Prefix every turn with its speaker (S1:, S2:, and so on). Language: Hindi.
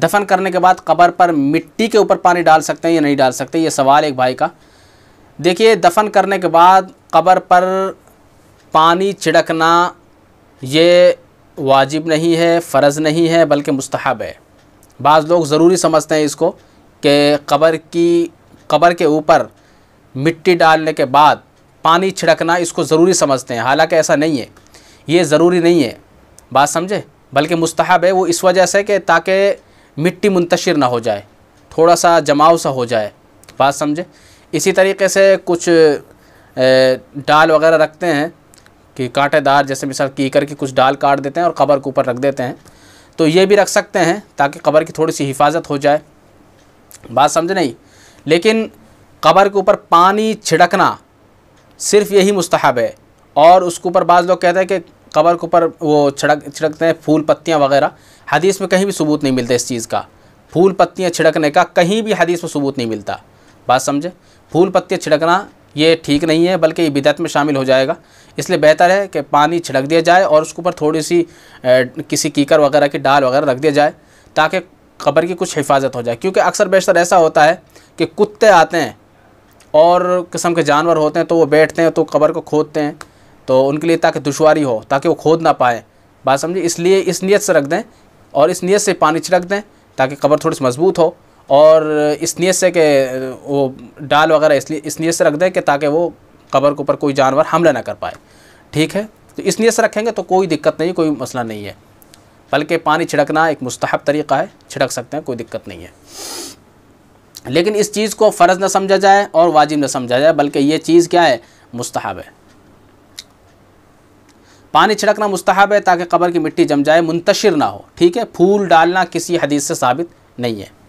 S1: दफन करने के बाद कबर पर मिट्टी के ऊपर पानी डाल सकते हैं या नहीं डाल सकते ये सवाल एक भाई का देखिए दफन करने के बाद कबर पर पानी छिड़कना ये वाजिब नहीं है फ़र्ज़ नहीं है बल्कि मुस्तहब है बाज़ लोग ज़रूरी समझते हैं इसको कि कबर की कबर के ऊपर मिट्टी डालने के बाद पानी छिड़कना इसको ज़रूरी समझते हैं हालांकि ऐसा नहीं है ये ज़रूरी नहीं है बात समझे बल्कि मुस्तहब है वो इस वजह से कि ताकि मिट्टी मुंतशिर ना हो जाए थोड़ा सा जमाव सा हो जाए बात समझे इसी तरीके से कुछ डाल वगैरह रखते हैं कि कांटेदार जैसे मिसाल कीकर की कुछ डाल काट देते हैं और कबर के ऊपर रख देते हैं तो ये भी रख सकते हैं ताकि कबर की थोड़ी सी हिफाजत हो जाए बात समझ नहीं लेकिन कबर के ऊपर पानी छिड़कना सिर्फ़ यही मुस्तहब है और उसके ऊपर बाज़ लोग कहते हैं कि कबर के ऊपर वो छिड़क छिड़कते हैं फूल पत्तियाँ वगैरह हदीस में कहीं भी सबूत नहीं मिलता इस चीज़ का फूल पत्तियाँ छिड़कने का कहीं भी हदीस में सबूत नहीं मिलता बात समझे फूल पत्तियाँ छिड़कना ये ठीक नहीं है बल्कि ये बिदत में शामिल हो जाएगा इसलिए बेहतर है कि पानी छिड़क दिया जाए और उसके ऊपर थोड़ी सी ए, किसी कीकर वगैरह की डाल वगैरह रख दिया जाए ताकि कबर की कुछ हिफाजत हो जाए क्योंकि अक्सर बेशतर ऐसा होता है कि कुत्ते आते हैं और किस्म के जानवर होते हैं तो वो बैठते हैं तो कबर को खोदते हैं तो उनके लिए ताकि दुशारी हो ताकि वो खोद ना पाए बात समझिए इसलिए इस नीयत से रख दें और इस नीयत से पानी छिड़क दें ताकि कबर थोड़ी सी मज़बूत हो और इस नीयत से कि वो डाल वगैरह इसलिए इस नीयत से रख दें कि ताकि वो कबर के ऊपर कोई जानवर हमला ना कर पाए ठीक है तो इस नीयत से रखेंगे तो कोई दिक्कत नहीं कोई मसला नहीं है बल्कि पानी छिड़कना एक मुस्तहब तरीक़ा है छिड़क सकते हैं कोई दिक्कत नहीं है लेकिन इस चीज़ को फ़र्ज़ ना समझा जाए और वाजिब ना समझा जाए बल्कि ये चीज़ क्या है मुस्तहब है पानी छिड़कना मुस्तहब है ताकि कब्र की मिट्टी जम जाए मुंतशिर ना हो ठीक है फूल डालना किसी हदीस से साबित नहीं है